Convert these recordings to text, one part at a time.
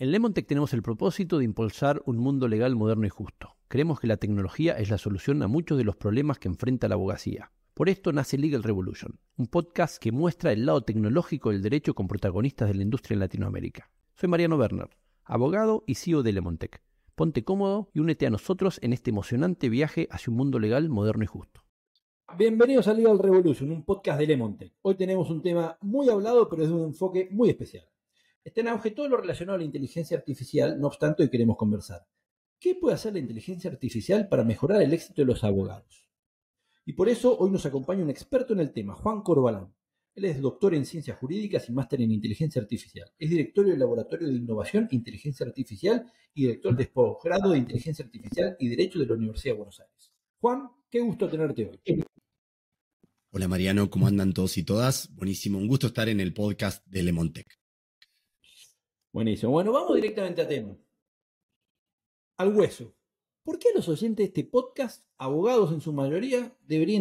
En Lemontech tenemos el propósito de impulsar un mundo legal moderno y justo. Creemos que la tecnología es la solución a muchos de los problemas que enfrenta la abogacía. Por esto nace Legal Revolution, un podcast que muestra el lado tecnológico del derecho con protagonistas de la industria en Latinoamérica. Soy Mariano Werner, abogado y CEO de Lemontech. Ponte cómodo y únete a nosotros en este emocionante viaje hacia un mundo legal moderno y justo. Bienvenidos a Legal Revolution, un podcast de Lemontech. Hoy tenemos un tema muy hablado, pero desde un enfoque muy especial. Está en auge todo lo relacionado a la inteligencia artificial, no obstante, hoy queremos conversar. ¿Qué puede hacer la inteligencia artificial para mejorar el éxito de los abogados? Y por eso hoy nos acompaña un experto en el tema, Juan Corbalán. Él es doctor en ciencias jurídicas y máster en inteligencia artificial. Es director del Laboratorio de Innovación e Inteligencia Artificial y director de posgrado de Inteligencia Artificial y Derecho de la Universidad de Buenos Aires. Juan, qué gusto tenerte hoy. Hola Mariano, ¿cómo andan todos y todas? Buenísimo, un gusto estar en el podcast de Lemontec. Buenísimo. Bueno, vamos directamente a tema. Al hueso. ¿Por qué a los oyentes de este podcast, abogados en su mayoría, debería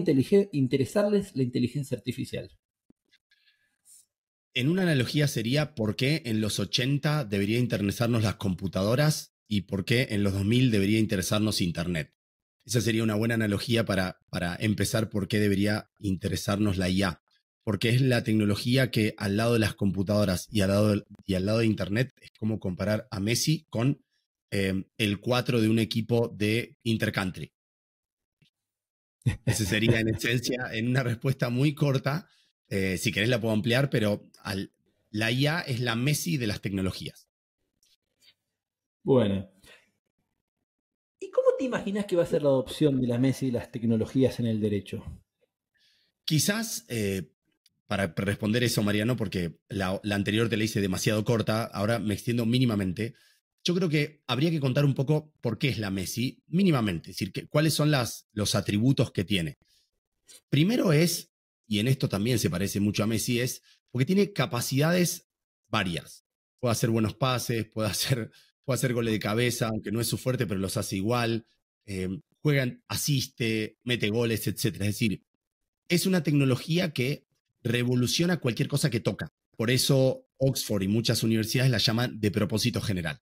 interesarles la inteligencia artificial? En una analogía sería por qué en los 80 debería interesarnos las computadoras y por qué en los 2000 debería interesarnos Internet. Esa sería una buena analogía para, para empezar por qué debería interesarnos la IA porque es la tecnología que al lado de las computadoras y al lado, de, Internet es como comparar a Messi con em, el 4 de un equipo de Intercountry. Ese sería en esencia, en una respuesta muy corta, eh, si querés la puedo ampliar, pero la IA es la Messi de las tecnologías. Bueno. ¿Y cómo te imaginas que va a ser la adopción de la Messi de las tecnologías en el derecho? Quizás eh, para responder eso, Mariano, porque la, anterior te la hice demasiado corta, ahora me extiendo mínimamente. Yo creo que habría que contar un poco por qué es la Messi, mínimamente, es decir, que, cuáles son las, los atributos que tiene. Primero es, y en esto también se parece mucho a Messi, es porque tiene capacidades varias. Puede hacer buenos pases, puede hacer, puede hacer goles de cabeza, aunque no es su fuerte, pero los hace igual. Em, juega, asiste, mete goles, etc. Es decir, es una tecnología que revoluciona cualquier cosa que toca. Por eso Oxford y muchas universidades la llaman de propósito general.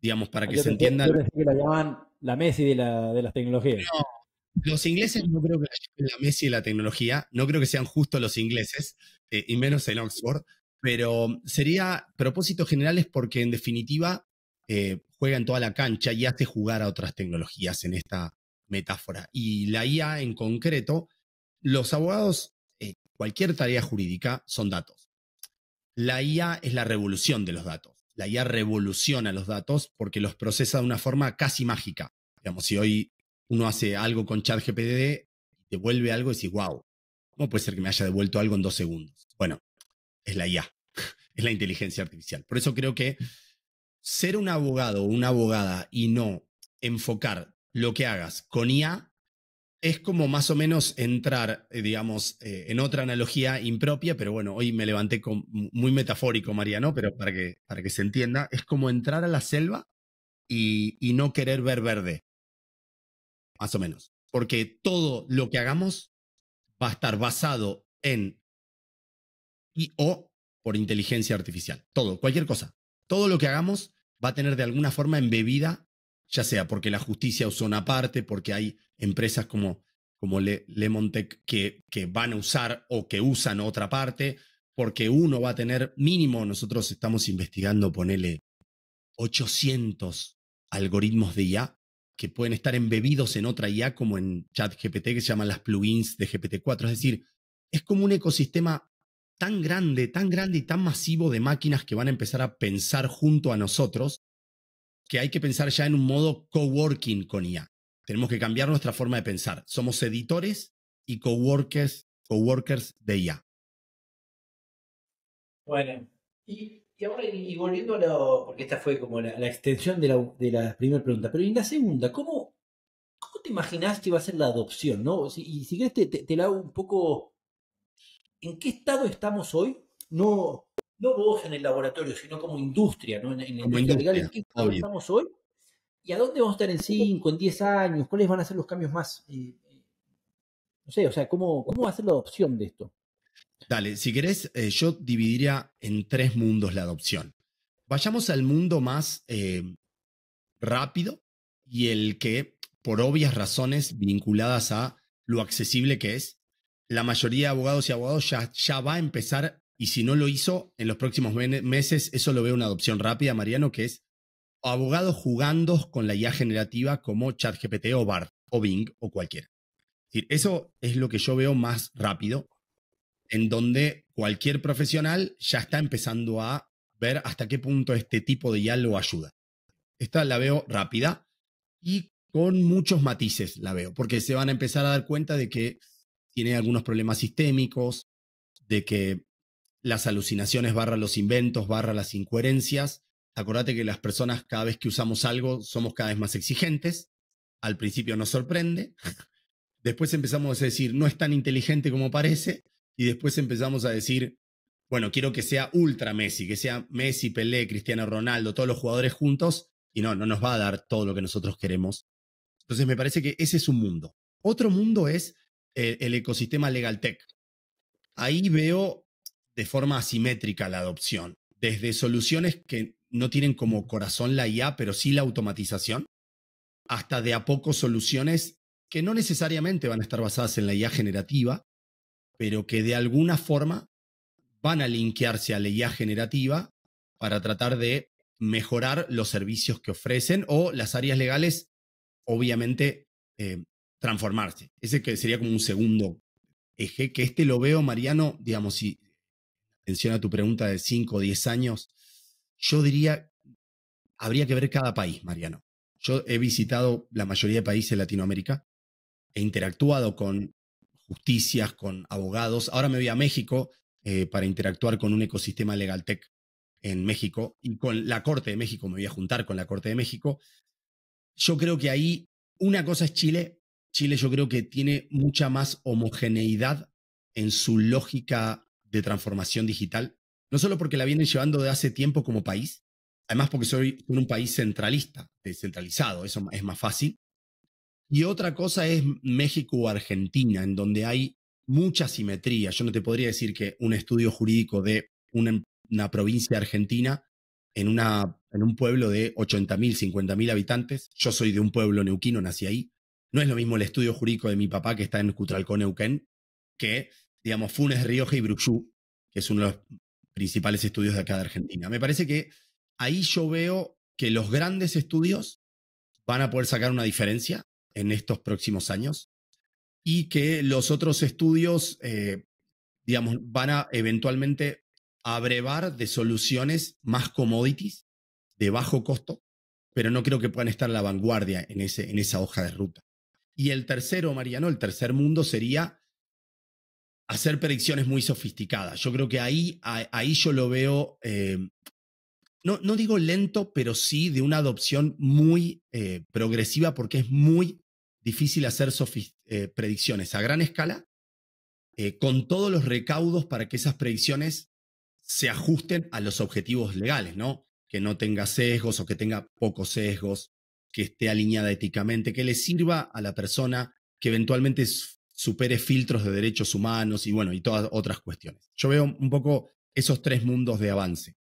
Digamos, para que se se entienda. la llaman la Messi de, las tecnologías. No, los ingleses no creo que la llamen la Messi de la tecnología. No creo que sean justos los ingleses, eh, y menos en Oxford. Pero sería propósito general es porque, en definitiva, eh, juega en toda la cancha y hace jugar a otras tecnologías en esta metáfora. Y la IA en concreto, los abogados cualquier tarea jurídica son datos. La IA es la revolución de los datos. La IA revoluciona los datos porque los procesa de una forma casi mágica. Digamos, si hoy uno hace algo con ChatGPT, devuelve algo y dice wow, ¿cómo puede ser que me haya devuelto algo en dos segundos? Bueno, es la IA, es la inteligencia artificial. Por eso creo que ser un abogado o una abogada y no enfocar lo que hagas con IA es como más o menos entrar, eh, digamos, eh, en otra analogía impropia, pero bueno, hoy me levanté con, muy metafórico, Mariano, pero para que, para que se entienda, es como entrar a la selva y, y no querer ver verde. Más o menos. Porque todo lo que hagamos va a estar basado en y o por inteligencia artificial. Todo, cualquier cosa. Todo lo que hagamos va a tener de alguna forma embebida ya sea porque la justicia usó una parte, porque hay empresas como, como Le Lemontech que, que van a usar o que usan otra parte, porque uno va a tener mínimo, nosotros estamos investigando, ponele 800 algoritmos de IA que pueden estar embebidos en otra IA como en ChatGPT que se llaman las plugins de GPT-4. Es decir, es como un ecosistema tan grande, tan grande y tan masivo de máquinas que van a empezar a pensar junto a nosotros que hay que pensar ya en un modo coworking con IA. Tenemos que cambiar nuestra forma de pensar. Somos editores y coworkers, coworkers de IA. Bueno, y, ahora, y volviendo a lo, porque esta fue como la, extensión de la, primera pregunta, pero en la segunda, ¿cómo, ¿cómo te imaginás que iba a ser la adopción? ¿no? y si querés te, te, la hago un poco... ¿En qué estado estamos hoy? No, no vos en el laboratorio, sino como industria, ¿no? En, en la legal, ¿en qué estamos hoy? ¿Y a dónde vamos a estar en 5, en 10 años? ¿Cuáles van a ser los cambios más? Eh, no sé, o sea, ¿cómo, ¿cómo va a ser la adopción de esto? Dale, si querés, eh, yo dividiría en tres mundos la adopción. Vayamos al mundo más eh, rápido y el que, por obvias razones vinculadas a lo accesible que es, la mayoría de abogados y abogados ya, ya va a empezar y si no lo hizo, en los próximos meses eso lo veo una adopción rápida, Mariano, que es abogados jugando con la IA generativa como ChatGPT o BART o Bing o cualquiera. eso es lo que yo veo más rápido, en donde cualquier profesional ya está empezando a ver hasta qué punto este tipo de IA lo ayuda. Esta la veo rápida y con muchos matices la veo, porque se van a empezar a dar cuenta de que tiene algunos problemas sistémicos, de que las alucinaciones barra los inventos barra las incoherencias. Acordate que las personas cada vez que usamos algo somos cada vez más exigentes. Al principio nos sorprende. Después empezamos a decir, no es tan inteligente como parece. Y después empezamos a decir, bueno, quiero que sea ultra Messi, que sea Messi, Pelé, Cristiano Ronaldo, todos los jugadores juntos. Y no, no nos va a dar todo lo que nosotros queremos. Entonces me parece que ese es un mundo. Otro mundo es eh, el, ecosistema legal tech. Ahí veo de forma asimétrica la adopción, desde soluciones que no tienen como corazón la IA, pero sí la automatización, hasta de a poco soluciones que no necesariamente van a estar basadas en la IA generativa, pero que de alguna forma van a linkearse a la IA generativa para tratar de mejorar los servicios que ofrecen o las áreas legales, obviamente, eh, transformarse. Ese que sería como un segundo eje, que este lo veo, Mariano, digamos, si a tu pregunta de 5 o 10 años, yo diría, habría que ver cada país, Mariano. Yo he visitado la mayoría de países de Latinoamérica, he interactuado con justicias, con abogados. Ahora me voy a México eh, para interactuar con un ecosistema legal tech en México y con la Corte de México, me voy a juntar con la Corte de México. Yo creo que ahí una cosa es Chile. Chile yo creo que tiene mucha más homogeneidad en su lógica de transformación digital, no solo porque la vienen llevando de hace tiempo como país, además porque soy un país centralista, descentralizado, eso es más fácil. Y otra cosa es México o Argentina, en donde hay mucha simetría. Yo no te podría decir que un estudio jurídico de una, provincia argentina en, una, en un pueblo de 80.000, 50.000 habitantes, yo soy de un pueblo neuquino, nací ahí, no es lo mismo el estudio jurídico de mi papá que está en Cutralcó, Neuquén, que digamos, Funes, Rioja y Bruxú, que es uno de los principales estudios de acá de Argentina. Me parece que ahí yo veo que los grandes estudios van a poder sacar una diferencia en estos próximos años y que los otros estudios, eh, digamos, van a eventualmente abrevar de soluciones más commodities, de bajo costo, pero no creo que puedan estar a la vanguardia en, ese, en esa hoja de ruta. Y el tercero, Mariano, el tercer mundo sería hacer predicciones muy sofisticadas. Yo creo que ahí, ahí yo lo veo, eh, no, no, digo lento, pero sí de una adopción muy eh, progresiva porque es muy difícil hacer eh, predicciones a gran escala con todos los recaudos para que esas predicciones se ajusten a los objetivos legales, ¿no? Que no tenga sesgos o que tenga pocos sesgos, que esté alineada éticamente, que le sirva a la persona que eventualmente supere filtros de derechos humanos y bueno, y todas otras cuestiones. Yo veo un poco esos tres mundos de avance.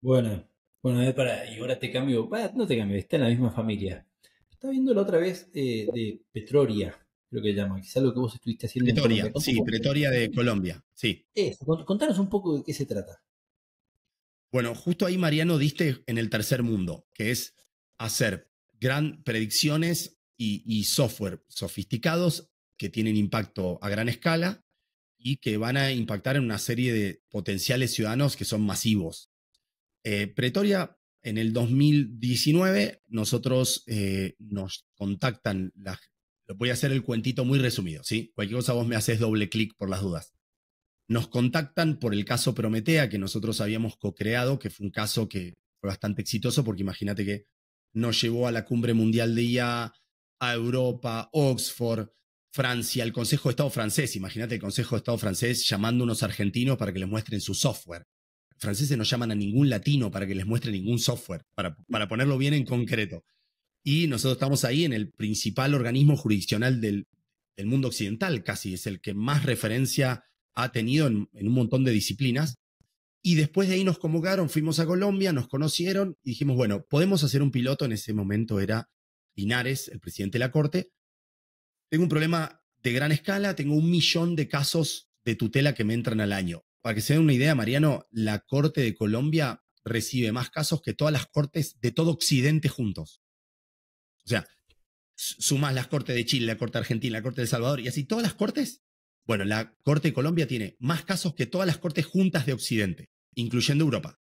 Bueno, bueno, eh, para, y ahora te cambio, no te cambio, está en la misma familia. Estaba viendo la otra vez eh, de Petroria, creo que llama, quizás lo que vos estuviste haciendo. Petoria, sí, Petoria de Colombia, sí. Eso, contanos un poco de qué se trata. Bueno, justo ahí Mariano diste en el tercer mundo, que es hacer gran predicciones y, software sofisticados que tienen impacto a gran escala y que van a impactar en una serie de potenciales ciudadanos que son masivos. Eh, Pretoria, en el 2019, nosotros eh, nos contactan, lo voy a hacer el cuentito muy resumido, ¿sí? Cualquier cosa vos me haces doble clic por las dudas. Nos contactan por el caso Prometea que nosotros habíamos co-creado, que fue un caso que fue bastante exitoso porque imagínate que nos llevó a la cumbre mundial de IA, Europa, Oxford, Francia, el Consejo de Estado francés. Imagínate el Consejo de Estado francés llamando a unos argentinos para que les muestren su software. Franceses no llaman a ningún latino para que les muestre ningún software, para, para ponerlo bien en concreto. Y nosotros estamos ahí en el principal organismo jurisdiccional del, mundo occidental, casi es el que más referencia ha tenido en un montón de disciplinas. Y después de ahí nos convocaron, fuimos a Colombia, nos conocieron y dijimos, bueno, podemos hacer un piloto, en ese momento era Linares, el presidente de la Corte, tengo un problema de gran escala, tengo un millón de casos de tutela que me entran al año. Para que se den una idea, Mariano, la Corte de Colombia recibe más casos que todas las cortes de todo Occidente juntos. O sea, sumas las cortes de Chile, la corte argentina, la corte de El Salvador y así todas las cortes. Bueno, la corte de Colombia tiene más casos que todas las cortes juntas de Occidente, incluyendo Europa.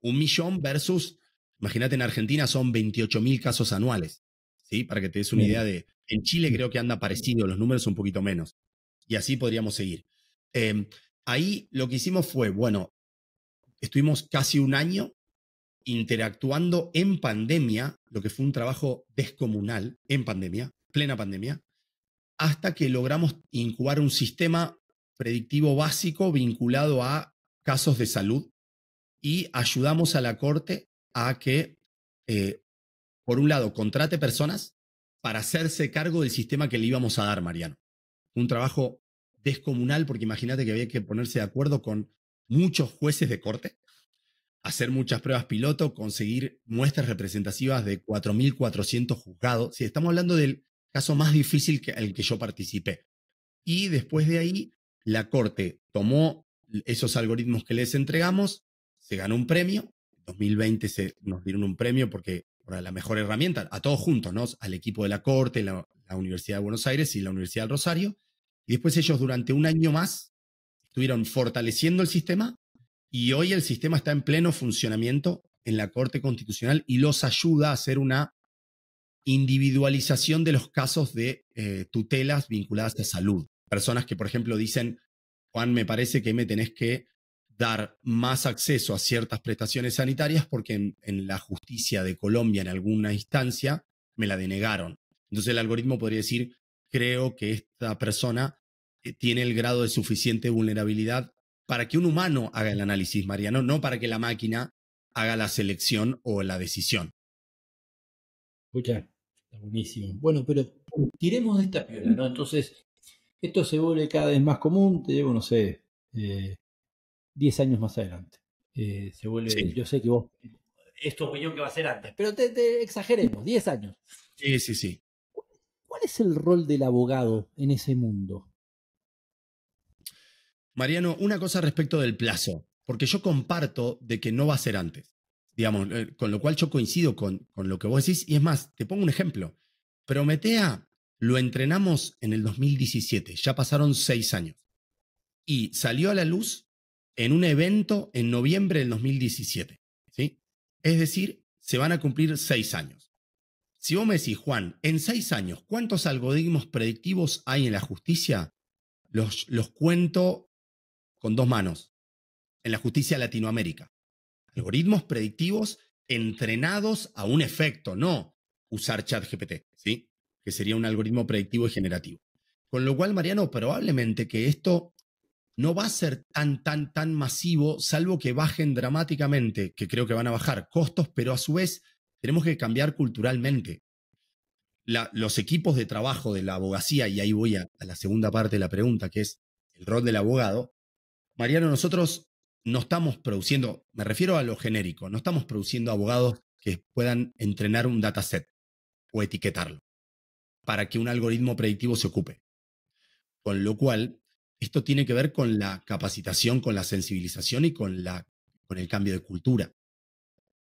Un millón versus Imagínate, en Argentina son 28.000 casos anuales, ¿sí? Para que te des una idea de... En Chile creo que anda parecido, los números un poquito menos. Y así podríamos seguir. Em, ahí lo que hicimos fue, bueno, estuvimos casi un año interactuando en pandemia, lo que fue un trabajo descomunal en pandemia, plena pandemia, hasta que logramos incubar un sistema predictivo básico vinculado a casos de salud y ayudamos a la Corte a que, eh, por un lado, contrate personas para hacerse cargo del sistema que le íbamos a dar, Mariano. Un trabajo descomunal, porque imagínate que había que ponerse de acuerdo con muchos jueces de corte, hacer muchas pruebas piloto, conseguir muestras representativas de 4.400 juzgados. Si estamos hablando del caso más difícil que el que yo participé. Y después de ahí, la Corte tomó esos algoritmos que les entregamos, se ganó un premio 2020 se, nos dieron un premio porque era la mejor herramienta, a todos juntos, ¿no? Al equipo de la Corte, la, Universidad de Buenos Aires y la Universidad del Rosario. Y después ellos durante un año más estuvieron fortaleciendo el sistema y hoy el sistema está en pleno funcionamiento en la Corte Constitucional y los ayuda a hacer una individualización de los casos de eh, tutelas vinculadas a salud. Personas que, por ejemplo, dicen, Juan, me parece que me tenés que dar más acceso a ciertas prestaciones sanitarias porque en, la justicia de Colombia en alguna instancia me la denegaron. Entonces el algoritmo podría decir, creo que esta persona eh, tiene el grado de suficiente vulnerabilidad para que un humano haga el análisis, Mariano, no para que la máquina haga la selección o la decisión. Escucha, está buenísimo. Bueno, pero tiremos de esta ¿no? Entonces, esto se vuelve cada vez más común, te digo, no sé, eh, Diez años más adelante. Eh, se vuelve, yo sé que vos, es tu opinión que va a ser antes, pero te, exageremos, Diez años. Sí, sí, sí. ¿Cuál es el rol del abogado en ese mundo? Mariano, una cosa respecto del plazo, porque yo comparto de que no va a ser antes, digamos, eh, con lo cual yo coincido con, con lo que vos decís, y es más, te pongo un ejemplo. Prometea lo entrenamos en el 2017, ya pasaron seis años, y salió a la luz en un evento en noviembre del 2017. ¿sí? Es decir, se van a cumplir seis años. Si vos me decís, Juan, en seis años, ¿cuántos algoritmos predictivos hay en la justicia? Los, los cuento con dos manos. En la justicia Latinoamérica. Algoritmos predictivos entrenados a un efecto, no usar ChatGPT, ¿sí? Que sería un algoritmo predictivo y generativo. Con lo cual, Mariano, probablemente que esto no va a ser tan, tan, tan masivo, salvo que bajen dramáticamente, que creo que van a bajar costos, pero a su vez tenemos que cambiar culturalmente. los equipos de trabajo de la abogacía, y ahí voy a, a la segunda parte de la pregunta, que es el rol del abogado. Mariano, nosotros no estamos produciendo, me refiero a lo genérico, no estamos produciendo abogados que puedan entrenar un dataset o etiquetarlo para que un algoritmo predictivo se ocupe. Con lo cual, esto tiene que ver con la capacitación, con la sensibilización y con, la, con el cambio de cultura.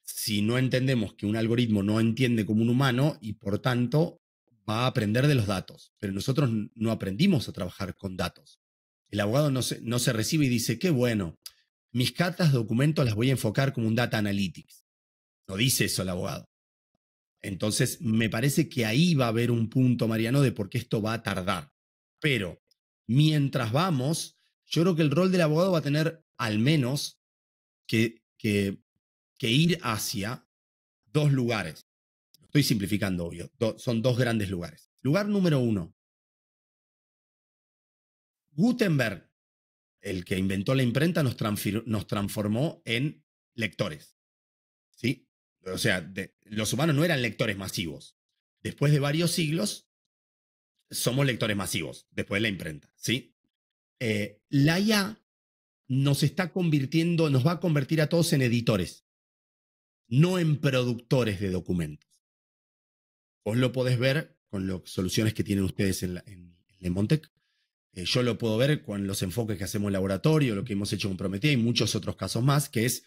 Si no entendemos que un algoritmo no entiende como un humano y por tanto va a aprender de los datos, pero nosotros no aprendimos a trabajar con datos. El abogado no se, no se recibe y dice, qué bueno, mis catas documentos las voy a enfocar como un data analytics. No dice eso el abogado. Entonces, me parece que ahí va a haber un punto, Mariano, de por qué esto va a tardar. Pero mientras vamos, yo creo que el rol del abogado va a tener al menos que, ir hacia dos lugares. Estoy simplificando, obvio. son dos grandes lugares. Lugar número uno. Gutenberg, el que inventó la imprenta, nos, transformó en lectores. ¿Sí? O sea, los humanos no eran lectores masivos. Después de varios siglos, somos lectores masivos, después de la imprenta, ¿sí? Eh, la IA nos está convirtiendo, nos va a convertir a todos en editores, no en productores de documentos. Vos lo podés ver con las soluciones que tienen ustedes en, Montec. Eh, yo lo puedo ver con los enfoques que hacemos en laboratorio, lo que hemos hecho con Prometeo y muchos otros casos más, que es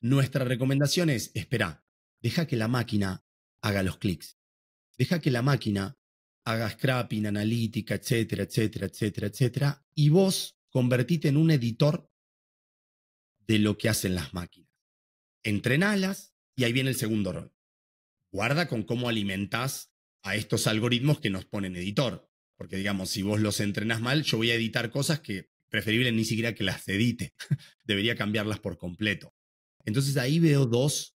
nuestra recomendación es, espera, deja que la máquina haga los clics. Deja que la máquina haga scrapping, analítica, etcétera, etcétera, etcétera, etcétera, y vos convertite en un editor de lo que hacen las máquinas. Entrenalas y ahí viene el segundo rol. Guarda con cómo alimentás a estos algoritmos que nos ponen editor, porque digamos, si vos los entrenas mal, yo voy a editar cosas que preferible ni siquiera que las edite, debería cambiarlas por completo. Entonces ahí veo dos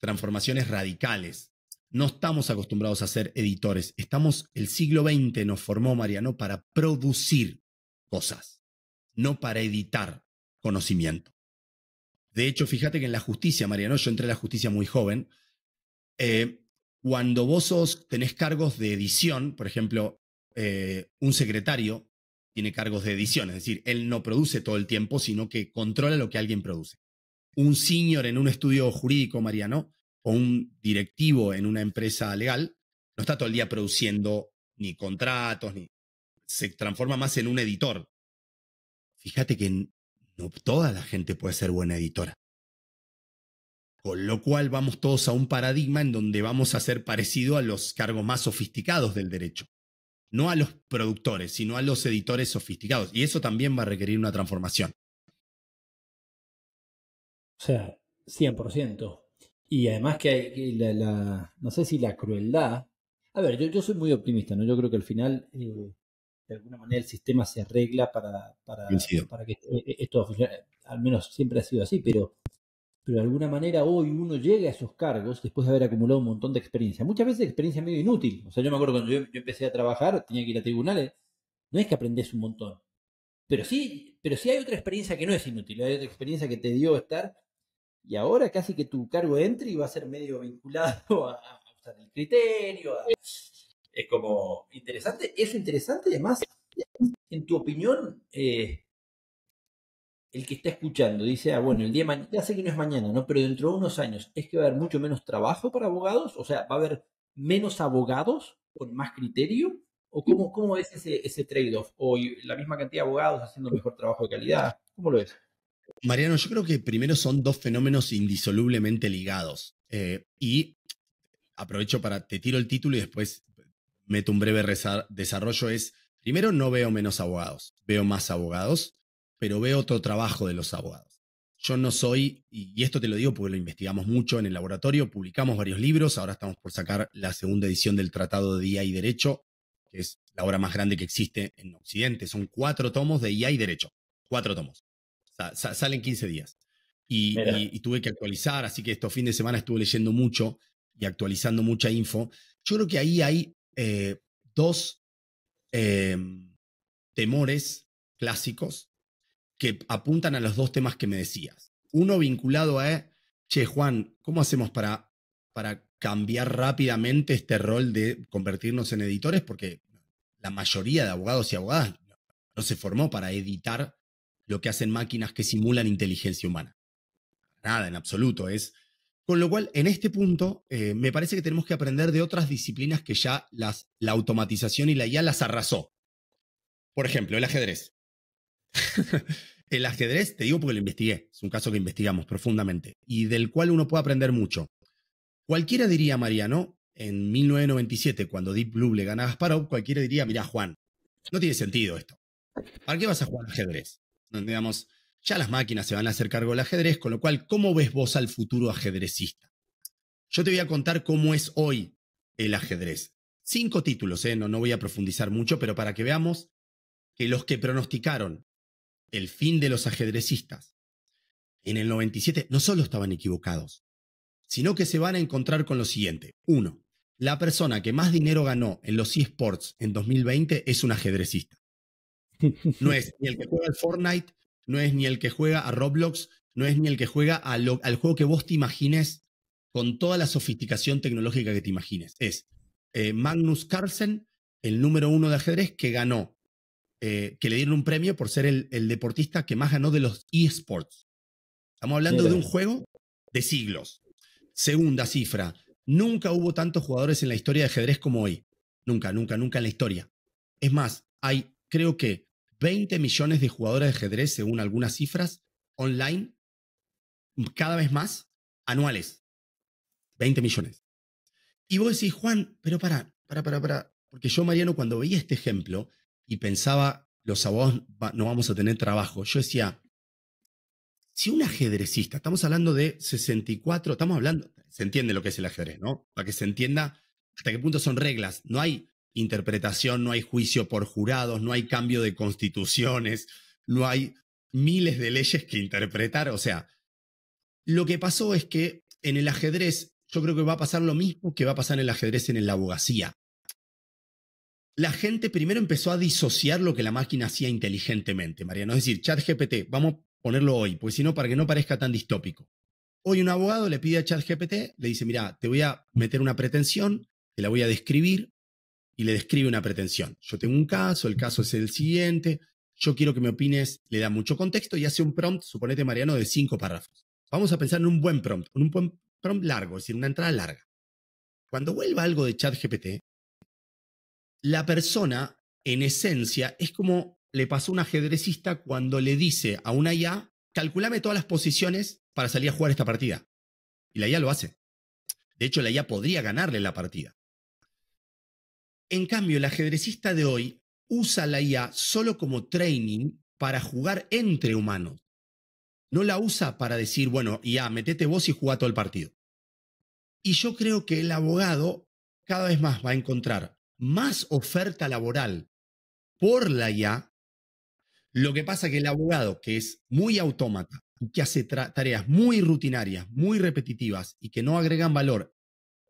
transformaciones radicales no estamos acostumbrados a ser editores. Estamos, el siglo XX nos formó, Mariano, para producir cosas, no para editar conocimiento. De hecho, fíjate que en la justicia, Mariano, yo entré a la justicia muy joven. Eh, cuando vos sos, tenés cargos de edición, por ejemplo, eh, un secretario tiene cargos de edición, es decir, él no produce todo el tiempo, sino que controla lo que alguien produce. Un senior en un estudio jurídico, Mariano, o un directivo en una empresa legal no está todo el día produciendo ni contratos, ni se transforma más en un editor. Fíjate que no toda la gente puede ser buena editora. Con lo cual vamos todos a un paradigma en donde vamos a ser parecido a los cargos más sofisticados del derecho. No a los productores, sino a los editores sofisticados. Y eso también va a requerir una transformación. O sea, 100%. Y además que, hay, la, no sé si la crueldad... A ver, yo, soy muy optimista, ¿no? Yo creo que al final, eh, de alguna manera, el sistema se arregla para, para, para que eh, eh, esto funcione. Al menos siempre ha sido así, pero, pero de alguna manera hoy uno llega a esos cargos después de haber acumulado un montón de experiencia. Muchas veces experiencia medio inútil. O sea, yo me acuerdo cuando yo, empecé a trabajar, tenía que ir a tribunales, no es que aprendes un montón. Pero sí, pero sí hay otra experiencia que no es inútil, hay otra experiencia que te dio estar y ahora casi que tu cargo entry va a ser medio vinculado a, usar el criterio. es como interesante, es interesante además, en tu opinión, eh, el que está escuchando dice, ah, bueno, el día mañana, ya sé que no es mañana, ¿no? Pero dentro de unos años, ¿es que va a haber mucho menos trabajo para abogados? O sea, ¿va a haber menos abogados con más criterio? ¿O cómo, cómo ves ese, ese trade-off? ¿O la misma cantidad de abogados haciendo mejor trabajo de calidad? ¿Cómo lo ves? Mariano, yo creo que primero son dos fenómenos indisolublemente ligados. Eh, y aprovecho para, te tiro el título y después meto un breve desarrollo. Es, primero, no veo menos abogados, veo más abogados, pero veo otro trabajo de los abogados. Yo no soy, y esto te lo digo porque lo investigamos mucho en el laboratorio, publicamos varios libros, ahora estamos por sacar la segunda edición del Tratado de IA y Derecho, que es la obra más grande que existe en Occidente. Son cuatro tomos de IA y Derecho, cuatro tomos salen 15 días. Y, tuve que actualizar, así que estos fines de semana estuve leyendo mucho y actualizando mucha info. Yo creo que ahí hay eh, dos em, temores clásicos que apuntan a los dos temas que me decías. Uno vinculado a, che, Juan, ¿cómo hacemos para, para cambiar rápidamente este rol de convertirnos en editores? Porque la mayoría de abogados y abogadas no se formó para editar lo que hacen máquinas que simulan inteligencia humana. Nada, en absoluto. Es, con lo cual, en este punto, eh, me parece que tenemos que aprender de otras disciplinas que ya las, la automatización y la IA las arrasó. Por ejemplo, el ajedrez. el ajedrez, te digo porque lo investigué, es un caso que investigamos profundamente y del cual uno puede aprender mucho. Cualquiera diría, Mariano, en 1997, cuando Deep Blue le gana a Gasparov, cualquiera diría, mira, Juan, no tiene sentido esto. ¿Para qué vas a jugar ajedrez? digamos, ya las máquinas se van a hacer cargo del ajedrez, con lo cual, ¿cómo ves vos al futuro ajedrecista? Yo te voy a contar cómo es hoy el ajedrez. Cinco títulos, ¿eh? no, no voy a profundizar mucho, pero para que veamos que los que pronosticaron el fin de los ajedrecistas en el 97 no solo estaban equivocados, sino que se van a encontrar con lo siguiente. Uno, la persona que más dinero ganó en los eSports en 2020 es un ajedrecista. No es ni el que juega al Fortnite, no es ni el que juega a Roblox, no es ni el que juega al juego que vos te imagines con toda la sofisticación tecnológica que te imagines. Es eh, Magnus Carlsen, el número uno de ajedrez, que ganó, eh, que le dieron un premio por ser el, deportista que más ganó de los esports. Estamos hablando de un juego de siglos. Segunda cifra, nunca hubo tantos jugadores en la historia de ajedrez como hoy. Nunca, nunca, nunca en la historia. Es más, hay creo que 20 millones de jugadores de ajedrez, según algunas cifras, online, cada vez más, anuales. 20 millones. Y vos decís, Juan, pero para, para, para, para. Porque yo, Mariano, cuando veía este ejemplo y pensaba, los abogados no vamos a tener trabajo, yo decía, si un ajedrecista, estamos hablando de 64, estamos hablando, se entiende lo que es el ajedrez, ¿no? Para que se entienda hasta qué punto son reglas. No hay interpretación, no hay juicio por jurados, no hay cambio de constituciones, no hay miles de leyes que interpretar. O sea, lo que pasó es que en el ajedrez, yo creo que va a pasar lo mismo que va a pasar en el ajedrez en la abogacía. La gente primero empezó a disociar lo que la máquina hacía inteligentemente, Mariano. Es decir, ChatGPT, vamos a ponerlo hoy, pues si no, para que no parezca tan distópico. Hoy un abogado le pide a ChatGPT, le dice, mira, te voy a meter una pretensión, te la voy a describir, y le describe una pretensión. Yo tengo un caso, el caso es el siguiente, yo quiero que me opines, le da mucho contexto y hace un prompt, suponete Mariano, de cinco párrafos. Vamos a pensar en un buen prompt, en un buen prompt largo, es decir, una entrada larga. Cuando vuelva algo de ChatGPT, la persona, en esencia, es como le pasó a un ajedrecista cuando le dice a una IA, calculame todas las posiciones para salir a jugar esta partida. Y la IA lo hace. De hecho, la IA podría ganarle la partida. En cambio, el ajedrecista de hoy usa la IA solo como training para jugar entre humanos. No la usa para decir, bueno, IA, metete vos y juega todo el partido. Y yo creo que el abogado cada vez más va a encontrar más oferta laboral por la IA. Lo que pasa que el abogado, que es muy autómata, que hace tareas muy rutinarias, muy repetitivas y que no agregan valor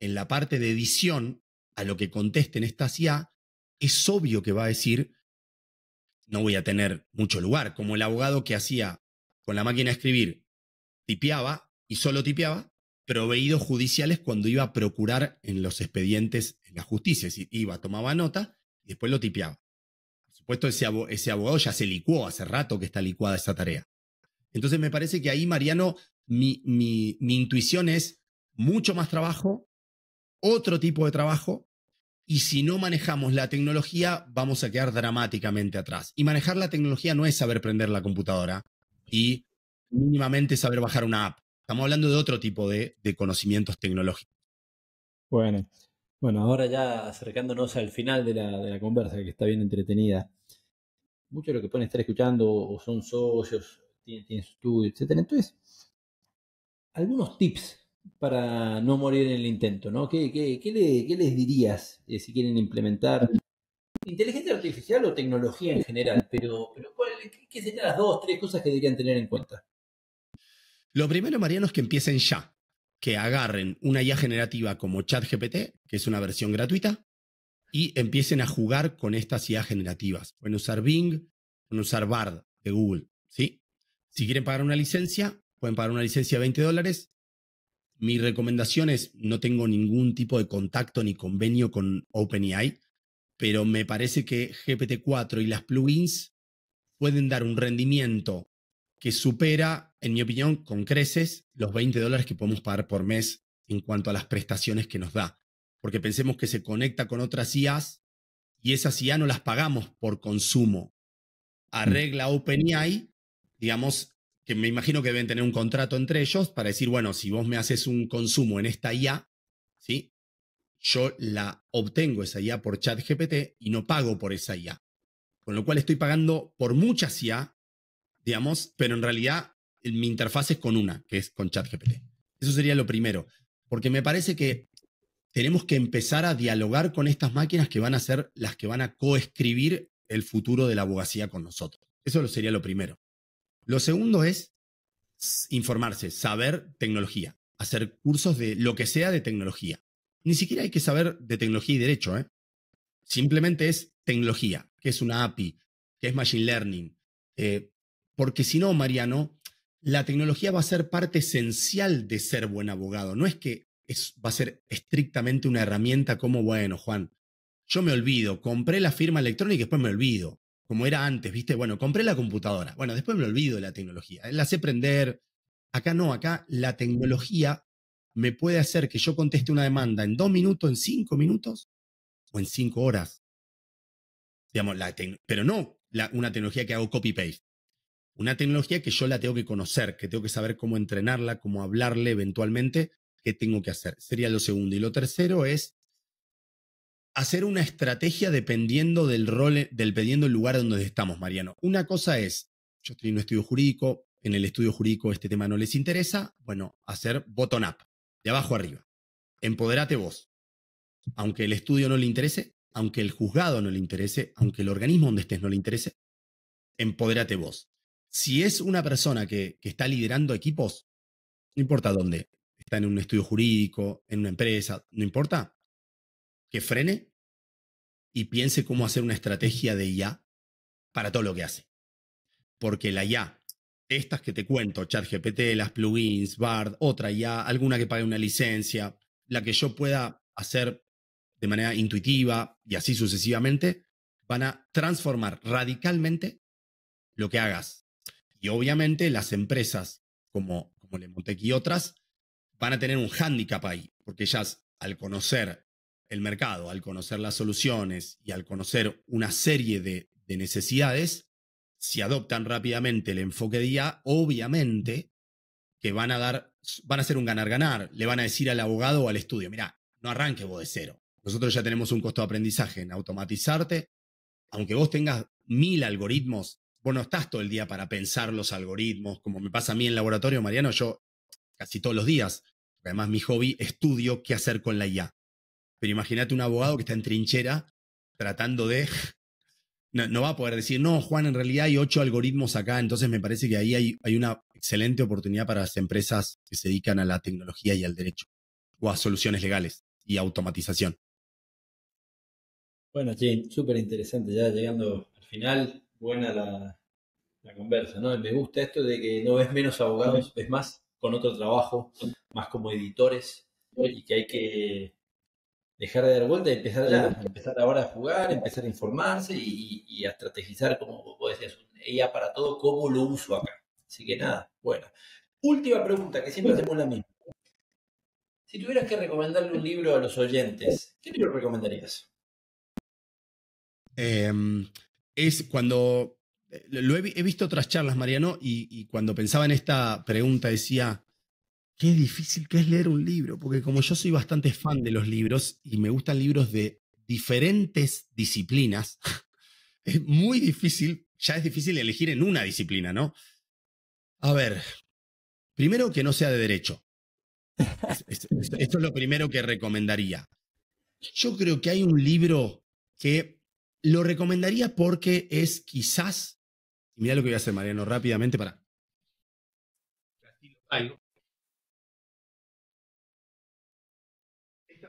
en la parte de edición, a lo que en esta IA, es obvio que va a decir, no voy a tener mucho lugar, como el abogado que hacía con la máquina de escribir, tipeaba y solo tipeaba, proveídos judiciales cuando iba a procurar en los expedientes en la justicia, es decir, iba, tomaba nota y después lo tipeaba. Por supuesto, ese, abogado ya se licuó, hace rato que está licuada esa tarea. Entonces me parece que ahí, Mariano, mi, mi intuición es mucho más trabajo, otro tipo de trabajo y si no manejamos la tecnología vamos a quedar dramáticamente atrás. Y manejar la tecnología no es saber prender la computadora y mínimamente saber bajar una app. Estamos hablando de otro tipo de, conocimientos tecnológicos. Bueno, bueno, ahora ya acercándonos al final de la, de conversa que está bien entretenida. Muchos de los que pueden estar escuchando o son socios, tienen, su estudio, etc. Entonces, algunos tips para no morir en el intento, ¿no? ¿Qué, les dirías eh, si quieren implementar inteligencia artificial o tecnología en general? Pero, ¿qué serían las dos, tres cosas que deberían tener en cuenta? Lo primero, Mariano, es que empiecen ya, que agarren una IA generativa como ChatGPT, que es una versión gratuita, y empiecen a jugar con estas IA generativas. Pueden usar Bing, pueden usar Bard de Google, ¿sí? Si quieren pagar una licencia, pueden pagar una licencia de 20 dólares mi recomendación es, no tengo ningún tipo de contacto ni convenio con OpenAI, pero me parece que GPT-4 y las plugins pueden dar un rendimiento que supera, en mi opinión, con creces los 20 dólares que podemos pagar por mes en cuanto a las prestaciones que nos da. Porque pensemos que se conecta con otras IAs y esas IA no las pagamos por consumo. Mm. Arregla OpenAI, digamos, que me imagino que deben tener un contrato entre ellos para decir, bueno, si vos me haces un consumo en esta IA, ¿sí? Yo la obtengo esa IA por ChatGPT y no pago por esa IA. Con lo cual estoy pagando por muchas IA, digamos, pero en realidad eh, mi interfaz es con una, que es con ChatGPT. Eso sería lo primero, porque me parece que tenemos que empezar a dialogar con estas máquinas que van a ser las que van a coescribir el futuro de la abogacía con nosotros. Eso sería lo primero. Lo segundo es informarse, saber tecnología, hacer cursos de lo que sea de tecnología. Ni siquiera hay que saber de tecnología y derecho, ¿eh? Simplemente es tecnología, que es una API, que es Machine Learning. Eh, porque si no, Mariano, la tecnología va a ser parte esencial de ser buen abogado. No es que va a ser estrictamente una herramienta como, bueno, Juan, yo me olvido, compré la firma electrónica y después me olvido como era antes, ¿viste? Bueno, compré la computadora. Bueno, después me olvido de la tecnología. La sé prender. Acá no, acá la tecnología me puede hacer que yo conteste una demanda en dos minutos, en cinco minutos o en cinco horas. Digamos, la pero no la, una tecnología que hago copy-paste. Una tecnología que yo la tengo que conocer, que tengo que saber cómo entrenarla, cómo hablarle eventualmente, qué tengo que hacer. Sería lo segundo. Y lo tercero es hacer una estrategia dependiendo del rol, dependiendo del lugar donde estamos, Mariano. Una cosa es, yo estoy en un estudio jurídico, en el estudio jurídico este tema no les interesa, bueno, hacer bottom-up, de abajo arriba. Empodérate vos. Aunque el estudio no le interese, aunque el juzgado no le interese, aunque el organismo donde estés no le interese, empodérate vos. Si es una persona que, que está liderando equipos, no importa dónde, está en un estudio jurídico, en una empresa, no importa, que frene y piense cómo hacer una estrategia de IA para todo lo que hace. Porque la IA, estas que te cuento, ChatGPT, las plugins, Bard, otra IA, alguna que pague una licencia, la que yo pueda hacer de manera intuitiva y así sucesivamente, van a transformar radicalmente lo que hagas. Y obviamente las empresas como, como Lemotec y otras van a tener un hándicap ahí, porque ellas al conocer el mercado, al conocer las soluciones y al conocer una serie de, necesidades, si adoptan rápidamente el enfoque de IA, obviamente que van a dar, van a ser un ganar-ganar. Le van a decir al abogado o al estudio, mira, no arranque vos de cero. Nosotros ya tenemos un costo de aprendizaje en automatizarte. Aunque vos tengas mil algoritmos, vos no estás todo el día para pensar los algoritmos, como me pasa a mí en el laboratorio, Mariano, yo casi todos los días, además mi hobby, estudio qué hacer con la IA. Pero imagínate un abogado que está en trinchera tratando de... No, va a poder decir, no, Juan, en realidad hay ocho algoritmos acá, entonces me parece que ahí hay, una excelente oportunidad para las empresas que se dedican a la tecnología y al derecho, o a soluciones legales y automatización. Bueno, Jane, súper interesante, ya llegando al final, buena la, conversa, ¿no? Me gusta esto de que no ves menos abogados, es más con otro trabajo, más como editores, y que hay que dejar de dar vuelta y empezar empezar ahora a jugar, empezar a informarse y, a estrategizar, como vos decías, ella para todo, cómo lo uso acá. Así que nada, bueno. Última pregunta, que siempre hacemos la misma. Si tuvieras que recomendarle un libro a los oyentes, ¿qué libro recomendarías? Em, es cuando eh, lo he, visto otras charlas, Mariano, y cuando pensaba en esta pregunta decía, Qué difícil que es leer un libro, porque como yo soy bastante fan de los libros y me gustan libros de diferentes disciplinas, es muy difícil, ya es difícil elegir en una disciplina, ¿no? A ver, primero que no sea de derecho. Esto es lo primero que recomendaría. Yo creo que hay un libro que lo recomendaría porque es quizás, mira lo que voy a hacer Mariano rápidamente para...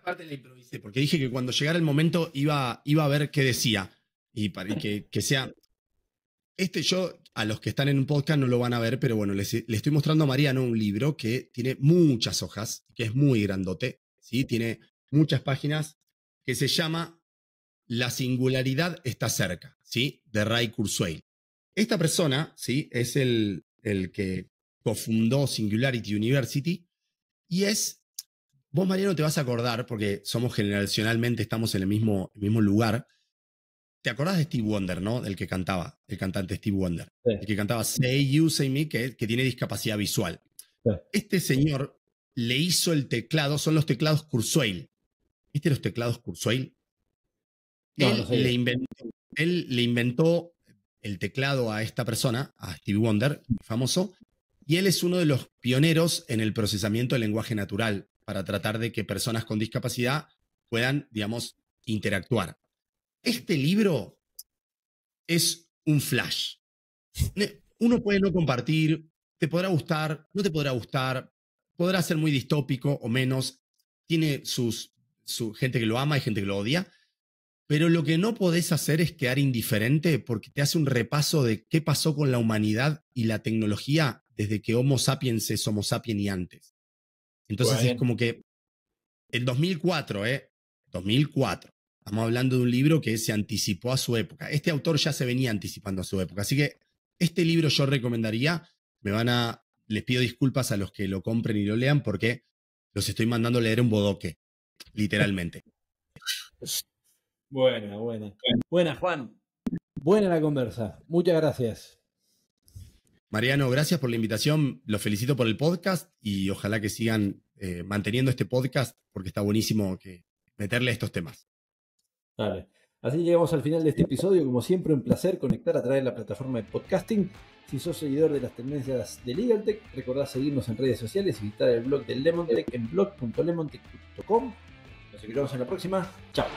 parte porque dije que cuando llegara el momento iba, iba a ver qué decía. Y para que, sea. Este yo, a los que están en un podcast no lo van a ver, pero bueno, les, estoy mostrando a Mariano un libro que tiene muchas hojas, que es muy grandote, ¿sí? Tiene muchas páginas, que se llama La singularidad está cerca, ¿sí? De Ray Kurzweil. Esta persona, ¿sí? Es el, el que cofundó Singularity University y es Vos, Mariano, te vas a acordar, porque somos generacionalmente, estamos en el mismo, mismo lugar. ¿Te acordás de Steve Wonder, no? Del que cantaba, el cantante Steve Wonder. El que cantaba Say You, Say Me, que, tiene discapacidad visual. Este señor le hizo el teclado, son los teclados Kurzweil. ¿Viste los teclados Kurzweil? él le inventó el teclado a esta persona, a Steve Wonder, famoso, y él es uno de los pioneros en el procesamiento del lenguaje natural para tratar de que personas con discapacidad puedan, digamos, interactuar. Este libro es un flash. Uno puede no compartir, te podrá gustar, no te podrá gustar, podrá ser muy distópico o menos, tiene sus, su gente que lo ama y gente que lo odia, pero lo que no podés hacer es quedar indiferente porque te hace un repaso de qué pasó con la humanidad y la tecnología desde que Homo sapiens es Homo sapiens y antes. Entonces es como que el 2004, ¿eh? 2004. Estamos hablando de un libro que se anticipó a su época. Este autor ya se venía anticipando a su época. Así que este libro yo recomendaría. Me van a. Les pido disculpas a los que lo compren y lo lean porque los estoy mandando a leer un bodoque. Literalmente. Buena, buena. Buena, Juan. Buena la conversa. Muchas gracias. Mariano, gracias por la invitación. Los felicito por el podcast y ojalá que sigan eh, manteniendo este podcast porque está buenísimo que meterle estos temas. Dale. Así llegamos al final de este episodio. Como siempre, un placer conectar a través de la plataforma de podcasting. Si sos seguidor de las tendencias de LegalTech, recordá seguirnos en redes sociales y visitar el blog de LemonTech en blog.lemontech.com. Nos vemos en la próxima. Chao.